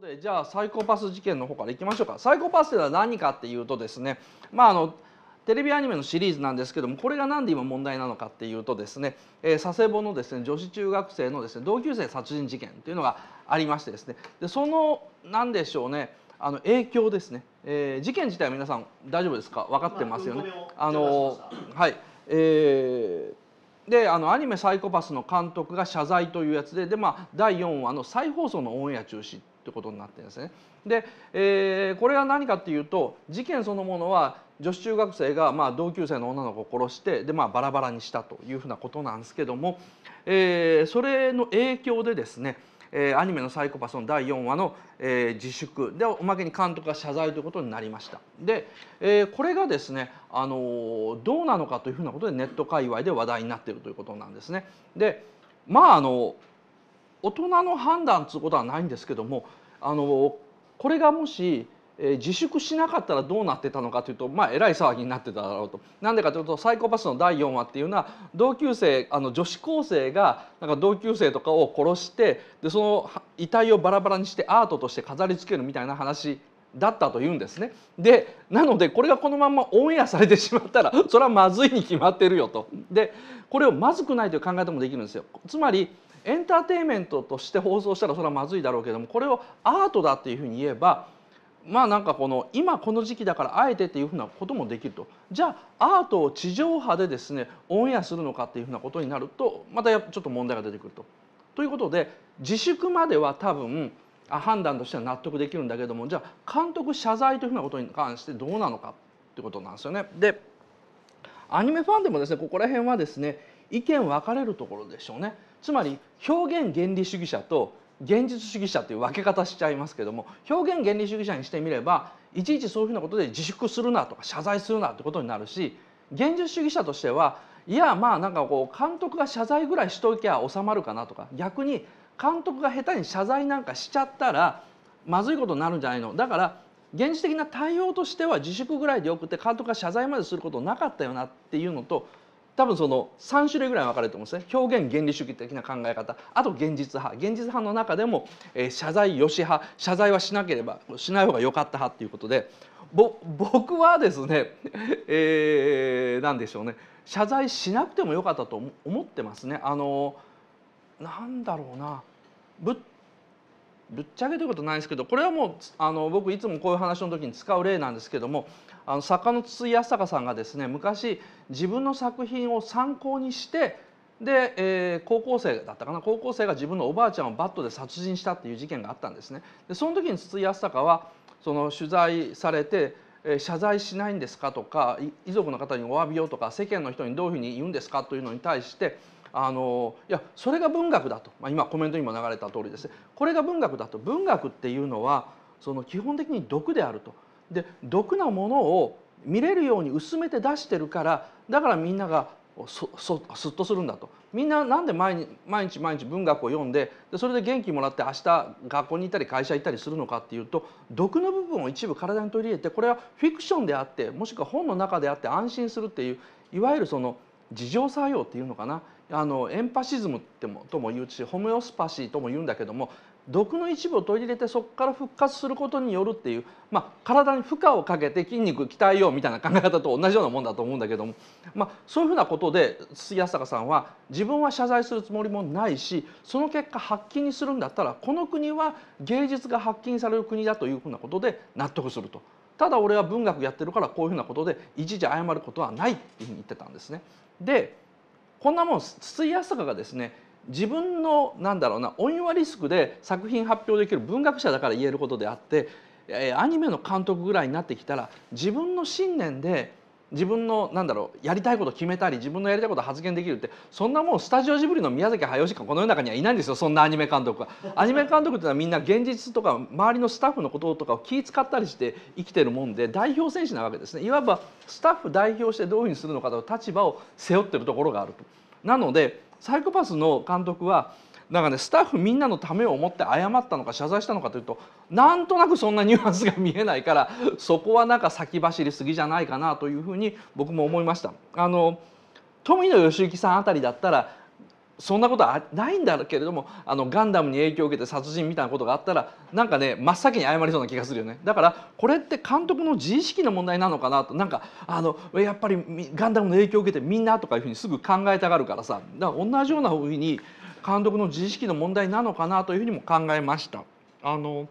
でじゃあサイコパス事件の方からいきましょうかサイコパスというのは何かっていうとですねまああのテレビアニメのシリーズなんですけどもこれが何で今問題なのかっていうとですね、え佐世保のですね女子中学生のですね同級生殺人事件というのがありましてですねでその何でしょうねあの影響ですね、えー、事件自体は皆さん大丈夫ですか分かってますよね。あのはい、えーであのアニメ「サイコパス」の監督が謝罪というやつでで、まあ、第4話の再放送のオンエア中止ってことになってるんですね。で、えー、これは何かっていうと事件そのものは女子中学生がまあ同級生の女の子を殺してでまあバラバラにしたというふうなことなんですけども、えー、それの影響でですねえー、アニメの「サイコパス」の第4話の、えー、自粛でおまけに監督が謝罪ということになりましたで、えー、これがですね、あのー、どうなのかというふうなことでネット界隈で話題になっているということなんですねでまああの大人の判断っつうことはないんですけどもあのこれがもし自粛しなかったらどうなってたのかというとまあえらい騒ぎになってただろうとなんでかというとサイコパスの第4話っていうのは同級生あの女子高生がなんか同級生とかを殺してでその遺体をバラバラにしてアートとして飾りつけるみたいな話だったというんですね。でなのでこれがこのままオンエアされてしまったらそれはまずいに決まってるよと。でこれをまずくないという考え方もできるんですよ。つまりエンターテインメントとして放送したらそれはまずいだろうけどもこれをアートだっていうふうに言えばまあなんかこの今この時期だからあえてっていうふうなこともできるとじゃあアートを地上波でですねオンエアするのかっていうふうなことになるとまたちょっと問題が出てくると。ということで自粛までは多分判断としては納得できるんだけどもじゃあ監督謝罪というふうなことに関してどうなのかってことなんですよね。でアニメファンでもですねここら辺はですね意見分かれるところでしょうね。つまり表現原理主義者と現実主義者という分け方しちゃいますけども表現原理主義者にしてみればいちいちそういうふうなことで自粛するなとか謝罪するなってことになるし現実主義者としてはいやまあなんかこう監督が謝罪ぐらいしときゃ収まるかなとか逆に監督が下手に謝罪なんかしちゃったらまずいことになるんじゃないのだから現実的な対応としては自粛ぐらいでよくて監督が謝罪まですることなかったよなっていうのと多分その3種類ぐらい分かれると思うんですね表現原理主義的な考え方あと現実派現実派の中でも、えー、謝罪よし派謝罪はしなければしない方が良かった派ていうことで僕はですね、えー、何でしょうね謝罪しなくても良かったと思ってますね。あのなんだろうな仏ぶっちゃけということないですけどこれはもうあの僕いつもこういう話の時に使う例なんですけどもあの作家の筒井康隆さんがですね昔自分の作品を参考にしてで、えー、高校生だったかな高校生が自分のおばあちゃんをバットで殺人したっていう事件があったんですね。でその時に筒井康隆はその取材されて謝罪しないんですかとか遺族の方にお詫びをとか世間の人にどういうふうに言うんですかというのに対してあのいやそれが文学だと、まあ、今コメントにも流れた通りですこれが文学だと文学っていうのはその基本的に毒であると。で毒なものを見れるように薄めて出してるからだからみんながそそすっとするんだとみんななんで毎日毎日毎日文学を読んででそれで元気もらって明日学校に行ったり会社行ったりするのかっていうと毒の部分を一部体に取り入れてこれはフィクションであってもしくは本の中であって安心するっていういわゆるその自浄作用っていうのかなあのエンパシズムってもとも言うしホメオスパシーとも言うんだけども毒の一部を取り入れてそこから復活することによるっていう、まあ、体に負荷をかけて筋肉鍛えようみたいな考え方と同じようなもんだと思うんだけども、まあ、そういうふうなことで杉浅坂さんは自分は謝罪するつもりもないしその結果発禁にするんだったらこの国は芸術が発禁される国だというふうなことで納得すると。ただ俺は文学やってるからこういうふうなことで一時謝ることはないっていうふうに言ってたんですね。でこんなもん筒井康隆がですね自分のなんだろうな音韻リスクで作品発表できる文学者だから言えることであってアニメの監督ぐらいになってきたら自分の信念で自分のなんだろうやりたいこと決めたり自分のやりたいこと発言できるってそんなもうスタジオジブリの宮崎駿しかこの世の中にはいないんですよそんなアニメ監督は。アニメ監督っていうのはみんな現実とか周りのスタッフのこととかを気遣ったりして生きてるもんで代表選手なわけですねいわばスタッフ代表してどういうふうにするのかという立場を背負ってるところがあると。なのでサイコパスの監督はなんかねスタッフみんなのためを思って謝ったのか謝罪したのかというとなんとなくそんなニュアンスが見えないから そこはなんか先走りすぎじゃないかなというふうに僕も思いました。あの富野義行さんあたりだったらそんなことはないんだけれどもあのガンダムに影響を受けて殺人みたいなことがあったらなんかね真っ先に謝りそうな気がするよねだからこれって監督の自意識の問題なのかなとなんかあのやっぱりガンダムの影響を受けてみんなとかいうふうにすぐ考えたがるからさだから同じようなふうに監督の自意識の問題なのかなというふうにも考えました。あの